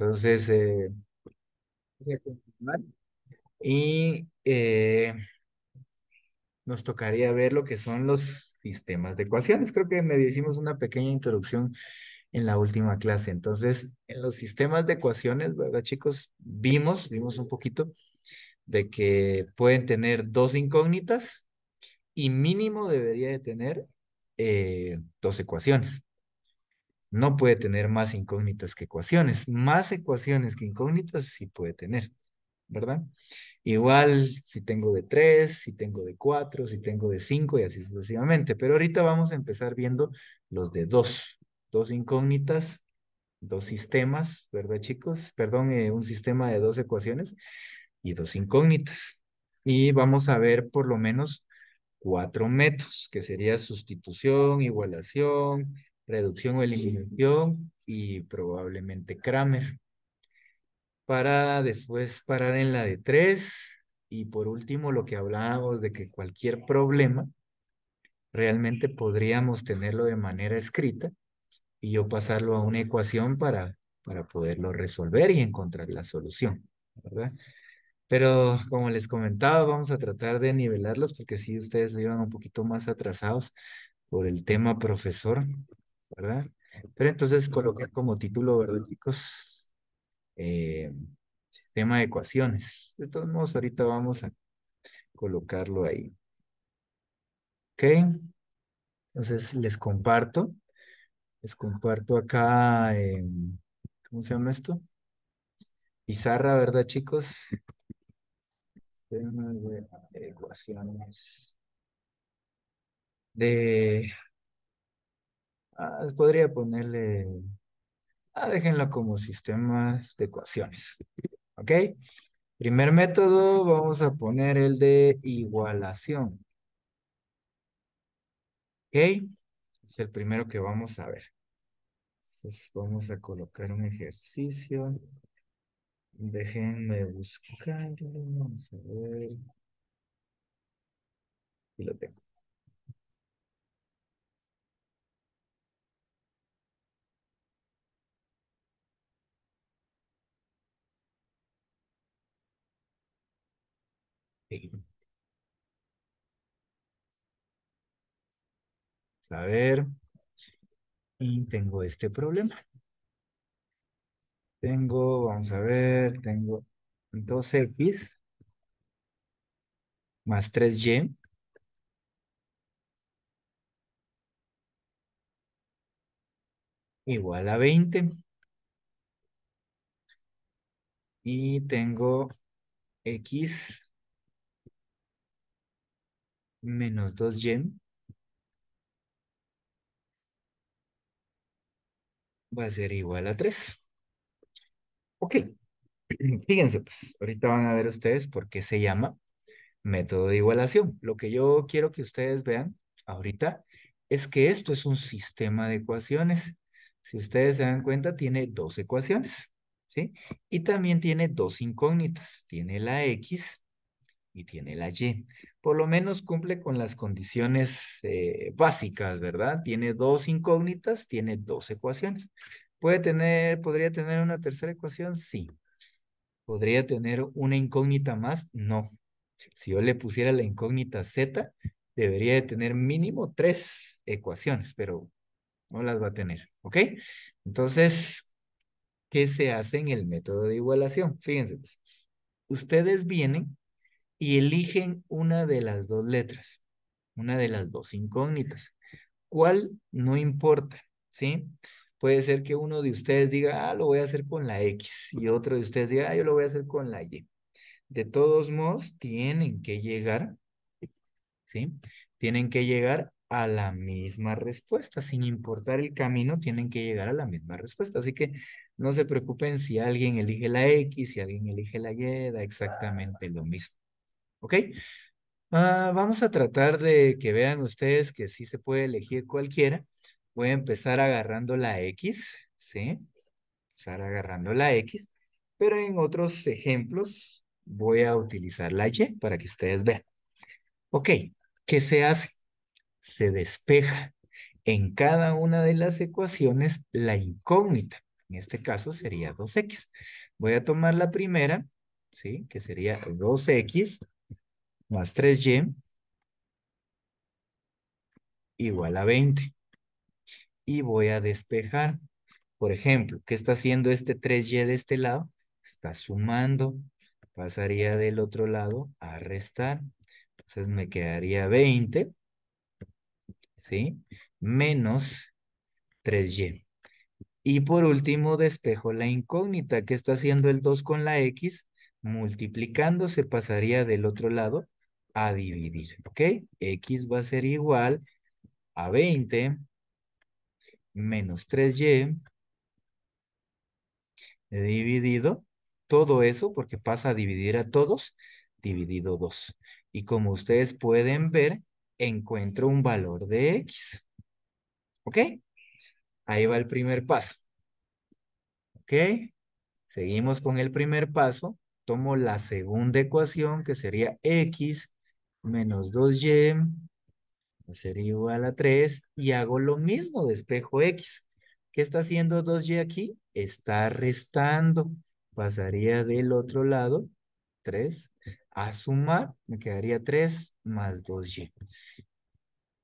Entonces, eh, y eh, nos tocaría ver lo que son los sistemas de ecuaciones. Creo que me hicimos una pequeña introducción en la última clase. Entonces, en los sistemas de ecuaciones, ¿verdad, chicos? Vimos, vimos un poquito de que pueden tener dos incógnitas y mínimo debería de tener eh, dos ecuaciones no puede tener más incógnitas que ecuaciones. Más ecuaciones que incógnitas sí puede tener, ¿verdad? Igual si tengo de tres si tengo de cuatro si tengo de cinco y así sucesivamente. Pero ahorita vamos a empezar viendo los de dos Dos incógnitas, dos sistemas, ¿verdad chicos? Perdón, eh, un sistema de dos ecuaciones y dos incógnitas. Y vamos a ver por lo menos cuatro métodos, que sería sustitución, igualación, reducción o eliminación y probablemente Kramer. Para después parar en la de tres y por último lo que hablábamos de que cualquier problema realmente podríamos tenerlo de manera escrita y yo pasarlo a una ecuación para, para poderlo resolver y encontrar la solución, ¿verdad? Pero como les comentaba, vamos a tratar de nivelarlos porque si ustedes se iban un poquito más atrasados por el tema profesor, ¿verdad? Pero entonces colocar como título, ¿verdad, chicos? Eh, sistema de ecuaciones. De todos modos, ahorita vamos a colocarlo ahí. ¿Ok? Entonces, les comparto. Les comparto acá, eh, ¿cómo se llama esto? Pizarra, ¿verdad, chicos? Sistema de ecuaciones. De Ah, podría ponerle, ah, déjenlo como sistemas de ecuaciones, ¿ok? Primer método, vamos a poner el de igualación. ¿Ok? Es el primero que vamos a ver. Entonces vamos a colocar un ejercicio. Déjenme buscarlo. Vamos a ver. Y lo tengo. a ver, y tengo este problema. Tengo, vamos a ver, tengo 2x más 3y igual a 20. Y tengo x menos 2y va a ser igual a 3. Ok, fíjense pues, ahorita van a ver ustedes por qué se llama método de igualación. Lo que yo quiero que ustedes vean ahorita es que esto es un sistema de ecuaciones. Si ustedes se dan cuenta, tiene dos ecuaciones, ¿sí? Y también tiene dos incógnitas. Tiene la X y tiene la Y por lo menos cumple con las condiciones eh, básicas, ¿verdad? Tiene dos incógnitas, tiene dos ecuaciones. ¿Puede tener, podría tener una tercera ecuación? Sí. ¿Podría tener una incógnita más? No. Si yo le pusiera la incógnita z, debería de tener mínimo tres ecuaciones, pero no las va a tener, ¿ok? Entonces, ¿qué se hace en el método de igualación? Fíjense, pues, ustedes vienen y eligen una de las dos letras, una de las dos incógnitas. ¿Cuál? No importa, ¿sí? Puede ser que uno de ustedes diga, ah, lo voy a hacer con la X, y otro de ustedes diga, ah, yo lo voy a hacer con la Y. De todos modos, tienen que llegar, ¿sí? Tienen que llegar a la misma respuesta, sin importar el camino, tienen que llegar a la misma respuesta. Así que no se preocupen si alguien elige la X, si alguien elige la Y, da exactamente lo mismo. ¿ok? Ah, vamos a tratar de que vean ustedes que sí se puede elegir cualquiera. Voy a empezar agarrando la X, ¿sí? Empezar agarrando la X, pero en otros ejemplos voy a utilizar la Y para que ustedes vean. Ok, ¿qué se hace? Se despeja en cada una de las ecuaciones la incógnita. En este caso sería 2x. Voy a tomar la primera, ¿sí? Que sería 2x más 3y igual a 20. Y voy a despejar. Por ejemplo, ¿qué está haciendo este 3y de este lado? Está sumando. Pasaría del otro lado a restar. Entonces me quedaría 20, ¿sí? Menos 3y. Y por último, despejo la incógnita. ¿Qué está haciendo el 2 con la x? Multiplicando se pasaría del otro lado a dividir, ¿ok? X va a ser igual a 20 menos 3Y dividido todo eso, porque pasa a dividir a todos, dividido 2. Y como ustedes pueden ver, encuentro un valor de X. ¿Ok? Ahí va el primer paso. ¿Ok? Seguimos con el primer paso. Tomo la segunda ecuación, que sería X menos 2y sería igual a 3 y hago lo mismo despejo X. ¿Qué está haciendo 2y aquí? Está restando. Pasaría del otro lado, 3, a sumar, me quedaría 3 más 2y.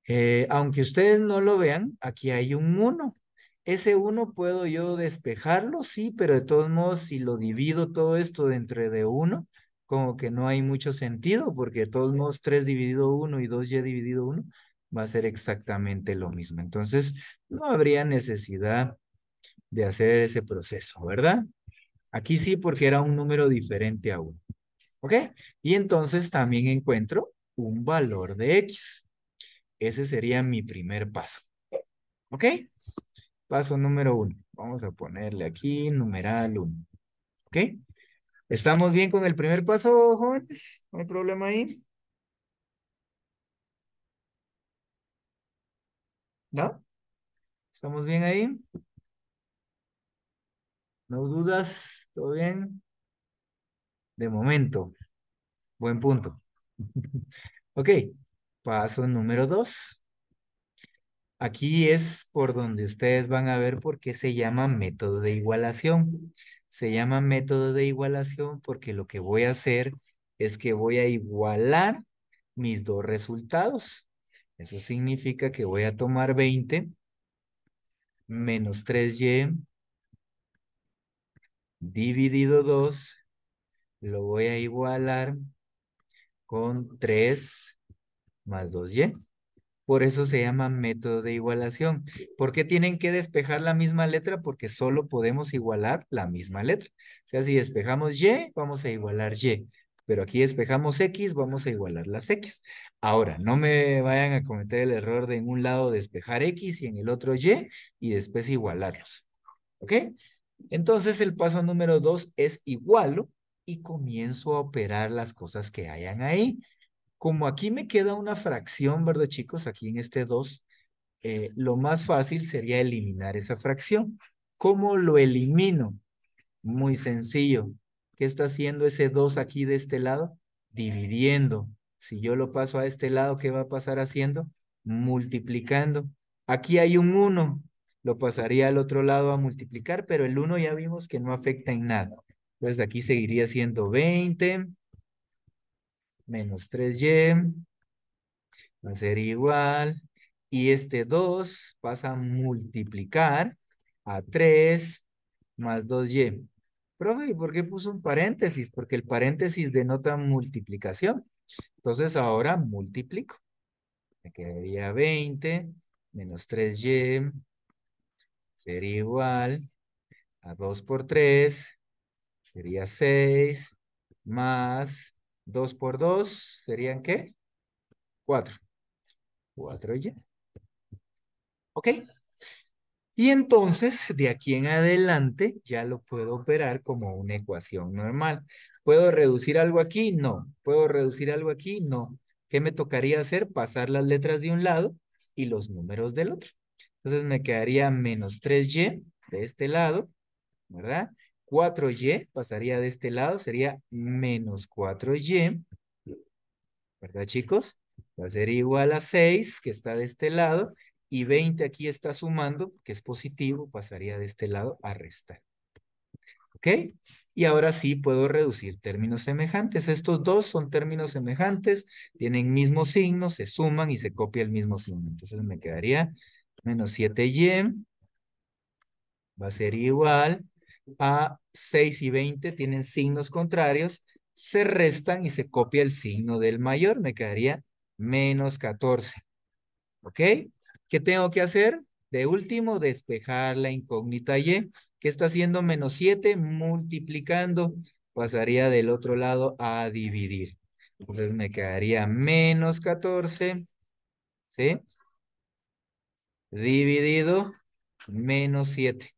Eh, aunque ustedes no lo vean, aquí hay un 1. Ese 1 puedo yo despejarlo, sí, pero de todos modos, si lo divido todo esto dentro de 1, como que no hay mucho sentido, porque todos modos 3 dividido 1 y 2y dividido 1 va a ser exactamente lo mismo. Entonces, no habría necesidad de hacer ese proceso, ¿verdad? Aquí sí, porque era un número diferente a 1. ¿Ok? Y entonces también encuentro un valor de X. Ese sería mi primer paso. ¿Ok? Paso número 1. Vamos a ponerle aquí numeral 1. ¿Ok? ¿Estamos bien con el primer paso, jóvenes? ¿No hay problema ahí? ¿No? ¿Estamos bien ahí? ¿No dudas? ¿Todo bien? De momento. Buen punto. ok, paso número dos. Aquí es por donde ustedes van a ver por qué se llama método de igualación se llama método de igualación porque lo que voy a hacer es que voy a igualar mis dos resultados. Eso significa que voy a tomar 20 menos 3y dividido 2 lo voy a igualar con 3 más 2y. Por eso se llama método de igualación. ¿Por qué tienen que despejar la misma letra? Porque solo podemos igualar la misma letra. O sea, si despejamos Y, vamos a igualar Y. Pero aquí despejamos X, vamos a igualar las X. Ahora, no me vayan a cometer el error de en un lado despejar X y en el otro Y y después igualarlos. ¿Ok? Entonces el paso número dos es igualo y comienzo a operar las cosas que hayan ahí. Como aquí me queda una fracción, ¿verdad, chicos? Aquí en este 2, eh, lo más fácil sería eliminar esa fracción. ¿Cómo lo elimino? Muy sencillo. ¿Qué está haciendo ese 2 aquí de este lado? Dividiendo. Si yo lo paso a este lado, ¿qué va a pasar haciendo? Multiplicando. Aquí hay un 1. Lo pasaría al otro lado a multiplicar, pero el 1 ya vimos que no afecta en nada. Entonces aquí seguiría siendo 20 menos 3y va a ser igual, y este 2 pasa a multiplicar a 3 más 2y. Profe, ¿y por qué puso un paréntesis? Porque el paréntesis denota multiplicación. Entonces ahora multiplico. Me quedaría 20 menos 3y sería igual a 2 por 3 sería 6 más 2 por 2 serían ¿qué? 4. 4 y. ¿Ok? Y entonces, de aquí en adelante, ya lo puedo operar como una ecuación normal. ¿Puedo reducir algo aquí? No. ¿Puedo reducir algo aquí? No. ¿Qué me tocaría hacer? Pasar las letras de un lado y los números del otro. Entonces me quedaría menos 3y de este lado, ¿verdad? 4y pasaría de este lado, sería menos 4y, ¿verdad chicos? Va a ser igual a 6, que está de este lado, y 20 aquí está sumando, que es positivo, pasaría de este lado a restar. ¿Ok? Y ahora sí puedo reducir términos semejantes. Estos dos son términos semejantes, tienen mismo signo, se suman y se copia el mismo signo. Entonces me quedaría menos 7y va a ser igual a 6 y 20 tienen signos contrarios, se restan y se copia el signo del mayor, me quedaría menos 14. ¿Ok? ¿Qué tengo que hacer? De último, despejar la incógnita y, que está haciendo menos 7, multiplicando, pasaría del otro lado a dividir. Entonces me quedaría menos 14, ¿sí? Dividido menos 7.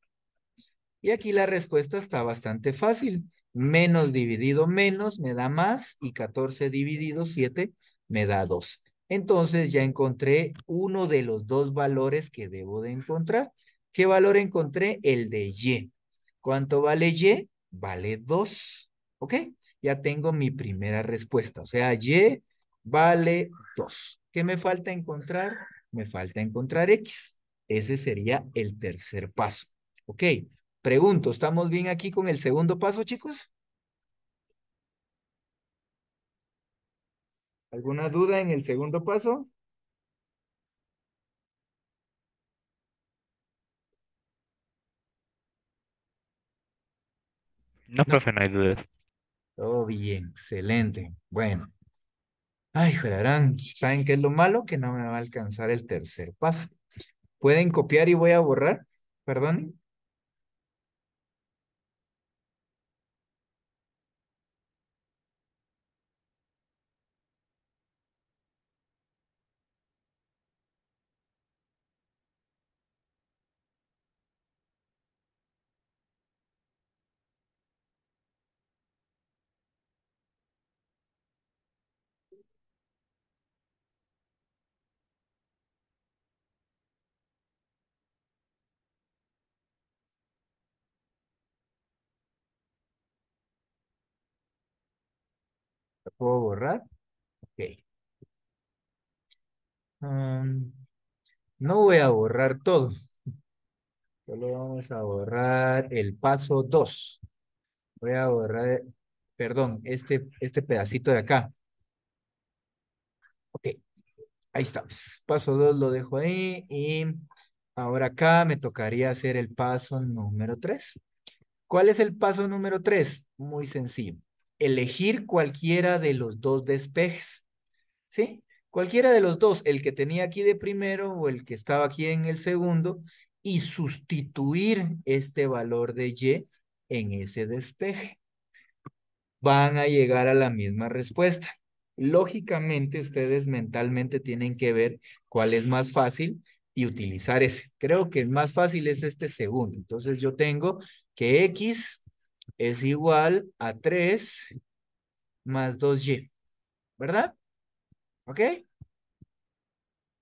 Y aquí la respuesta está bastante fácil. Menos dividido menos me da más y 14 dividido 7 me da 2. Entonces ya encontré uno de los dos valores que debo de encontrar. ¿Qué valor encontré? El de Y. ¿Cuánto vale Y? Vale 2. ¿Ok? Ya tengo mi primera respuesta. O sea, Y vale 2. ¿Qué me falta encontrar? Me falta encontrar X. Ese sería el tercer paso. ¿Ok? Pregunto, ¿estamos bien aquí con el segundo paso, chicos? ¿Alguna duda en el segundo paso? No, profe, no hay dudas. Oh bien, excelente. Bueno. Ay, joderán, ¿saben qué es lo malo? Que no me va a alcanzar el tercer paso. ¿Pueden copiar y voy a borrar? Perdón. ¿Puedo borrar? Ok. no voy a borrar todo. Solo vamos a borrar el paso 2. Voy a borrar, perdón, este, este pedacito de acá. Ok, ahí estamos. Paso 2 lo dejo ahí y ahora acá me tocaría hacer el paso número 3. ¿Cuál es el paso número 3? Muy sencillo elegir cualquiera de los dos despejes, ¿sí? Cualquiera de los dos, el que tenía aquí de primero o el que estaba aquí en el segundo, y sustituir este valor de y en ese despeje. Van a llegar a la misma respuesta. Lógicamente, ustedes mentalmente tienen que ver cuál es más fácil y utilizar ese. Creo que el más fácil es este segundo. Entonces yo tengo que x es igual a 3 más 2y, ¿verdad? ¿Ok?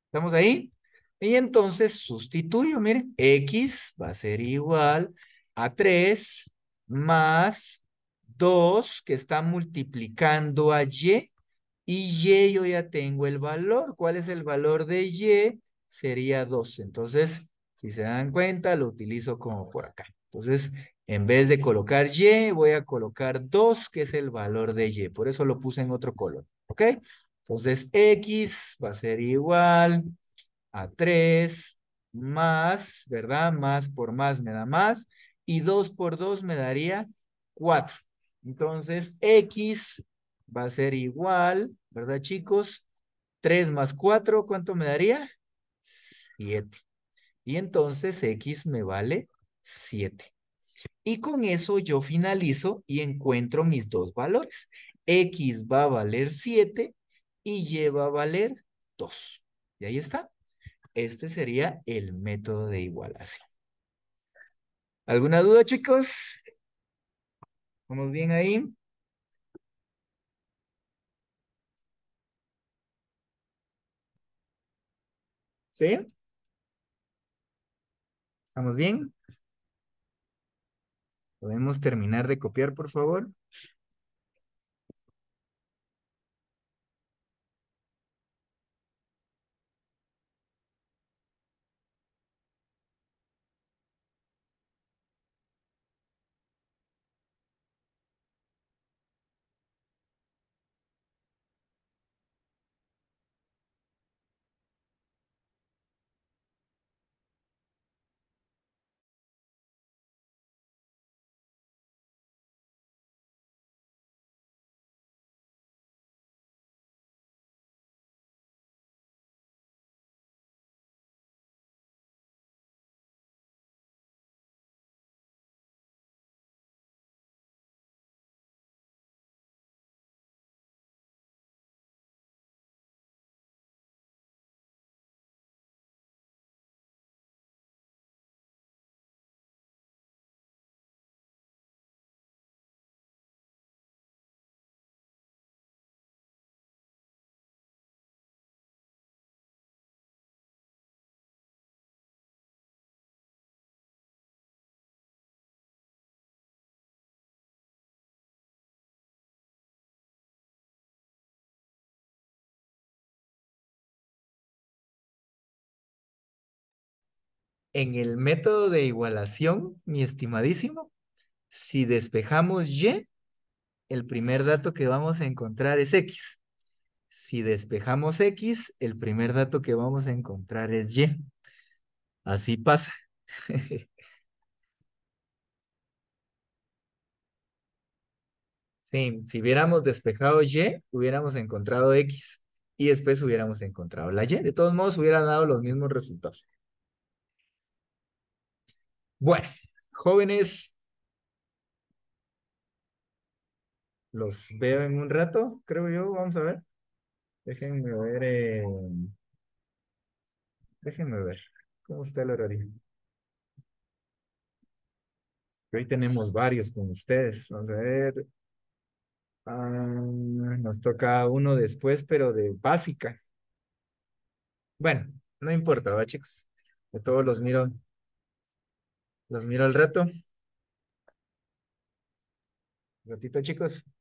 ¿Estamos ahí? Y entonces sustituyo, miren, x va a ser igual a 3 más 2 que está multiplicando a y. Y y yo ya tengo el valor. ¿Cuál es el valor de y? Sería 2. Entonces, si se dan cuenta, lo utilizo como por acá. Entonces, en vez de colocar Y, voy a colocar 2, que es el valor de Y. Por eso lo puse en otro color, ¿ok? Entonces, X va a ser igual a 3 más, ¿verdad? Más por más me da más. Y 2 por 2 me daría 4. Entonces, X va a ser igual, ¿verdad, chicos? 3 más 4, ¿cuánto me daría? 7. Y entonces X me vale 7. Y con eso yo finalizo y encuentro mis dos valores. X va a valer 7 y Y va a valer 2. Y ahí está. Este sería el método de igualación. ¿Alguna duda, chicos? ¿Vamos bien ahí? ¿Sí? ¿Estamos bien? ¿Podemos terminar de copiar, por favor? en el método de igualación, mi estimadísimo, si despejamos y, el primer dato que vamos a encontrar es x. Si despejamos x, el primer dato que vamos a encontrar es y. Así pasa. sí, si hubiéramos despejado y, hubiéramos encontrado x y después hubiéramos encontrado la y. De todos modos, hubieran dado los mismos resultados. Bueno, jóvenes, los veo en un rato, creo yo, vamos a ver. Déjenme ver, eh, déjenme ver, ¿cómo está el horario? Hoy tenemos varios con ustedes, vamos a ver. Ah, nos toca uno después, pero de básica. Bueno, no importa, va chicos. De todos los miro los miro al rato. Ratito, chicos.